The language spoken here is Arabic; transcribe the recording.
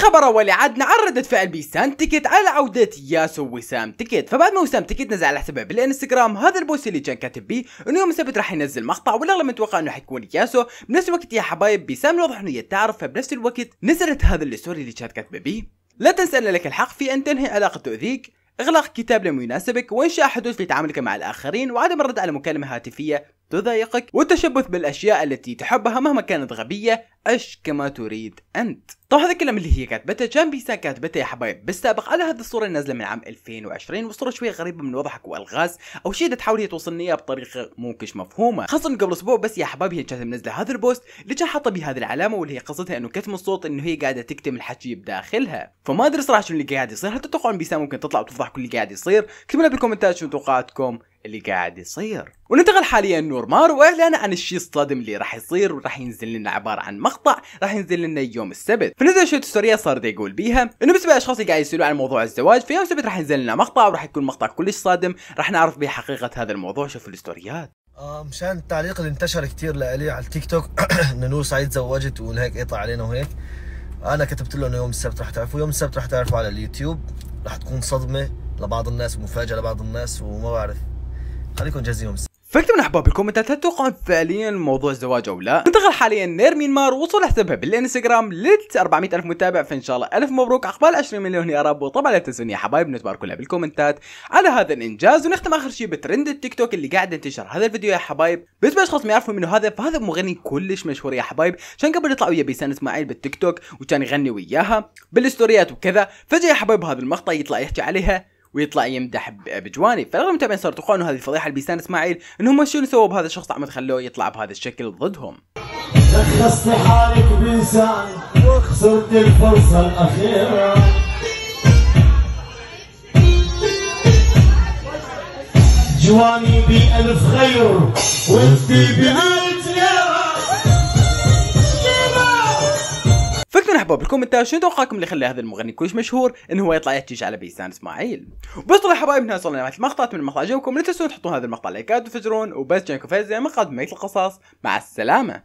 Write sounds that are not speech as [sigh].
خبر اولي عدنا عرضت فعل بيسان تيكت على عودة ياسو وسام تيكت فبعد ما وسام تيكت نزل على حسابه بالانستغرام هذا البوست اللي كان كاتب بيه انه يوم السبت راح ينزل مقطع والاغلب متوقع انه حيكون ياسو بنفس الوقت يا حبايب بيسام واضح انه هي تعرف فبنفس الوقت نزلت هذا الستوري اللي كانت كاتبه بيه لا تنسى ان لك الحق في ان تنهي علاقة تؤذيك اغلاق كتاب لم يناسبك وانشاء حدود في تعاملك مع الاخرين وعدم الرد على مكالمة هاتفية تضايقك والتشبث بالاشياء التي تحبها مهما كانت غبيه اش كما تريد انت طبعا هذا الكلام اللي هي كاتبته جان بيسا كاتبته يا حبايب بالسابق على هذه الصوره النازله من عام 2020 وصوره شويه غريبه من وضحك والغاز او شيء تحاول هي توصلني اياه بطريقه مو كش مفهومه خاصه قبل اسبوع بس يا حبايب هي كانت منزله هذا البوست اللي كان حاطه به هذه العلامه واللي هي قصتها انه كتم الصوت انه هي قاعده تكتم الحكي بداخلها فما ادري صراحه شنو اللي قاعد يصير هل تتوقعون بيسا ممكن تطلع وتفضح كل اللي قاعد يصير اكتبوا لنا بالكومنتات شنو توقعاتكم اللي قاعد يصير وننتقل حاليا نور مارو واعلان عن الشيء الصادم اللي راح يصير وراح ينزل لنا عباره عن مقطع راح ينزل لنا يوم السبت فنزل شويه ستوريه صار يقول بيها انه بالنسبه للاشخاص اللي قاعد يسالون عن موضوع الزواج في يوم السبت راح ينزل لنا مقطع وراح يكون مقطع كلش صادم راح نعرف به حقيقه هذا الموضوع شوفوا الستوريات آه، مشان التعليق اللي انتشر كثير لإلي على التيك توك [coughs] انه نور سعيد تزوجت وهيك قطع علينا وهيك انا كتبت له انه يوم السبت رح تعرفوا يوم السبت رح تعرفوا على اليوتيوب رح تكون صدمه لبعض الناس ومفاجاه لبعض الناس وما بعرف خليكم جاهزين فاكتبوا من احبابي بالكومنتات هل تتوقعون فعليا موضوع الزواج او لا؟ انتقل حاليا نير مينمار وصل حسابها بالانستغرام ل 400 الف متابع فان شاء الله الف مبروك عقبال 20 مليون يا رب وطبعا لا تنسون يا حبايب نتبارك كلها بالكومنتات على هذا الانجاز ونختم اخر شيء بترند التيك توك اللي قاعد ينتشر هذا الفيديو يا حبايب بس لاشخاص ما يعرفوا منه هذا فهذا مغني كلش مشهور يا حبايب كان قبل يطلع ويا بيسان اسماعيل بالتيك توك وكان يغني وياها بالستوريات وكذا فجاه يا حبايب هذا المقطع يطلع يحكي عليها ويطلع يمدح بجوانب فالاغلب المتابعين صاروا يتوقعون هذه الفضيحه بيستانس اسماعيل انهم شنو سووا بهذا الشخص احمد خلوه يطلع بهذا الشكل ضدهم لخصتي حالك بانسان وخسرت الفرصه الاخيره جواني بألف خير وانت بألف كتبوا بالكومنتات شنو توقعكم اللي خلى هذا المغني كلش مشهور انه هو يطلع يحكيش على بيسان اسماعيل بس طلع حبايب هنا وصلنا لنهايه المقطع من المقطع عجبكم لا تنسون تحطون هذا المقطع لايكات وتفجرون وبس جانكم فايز من قدمه القصص مع السلامه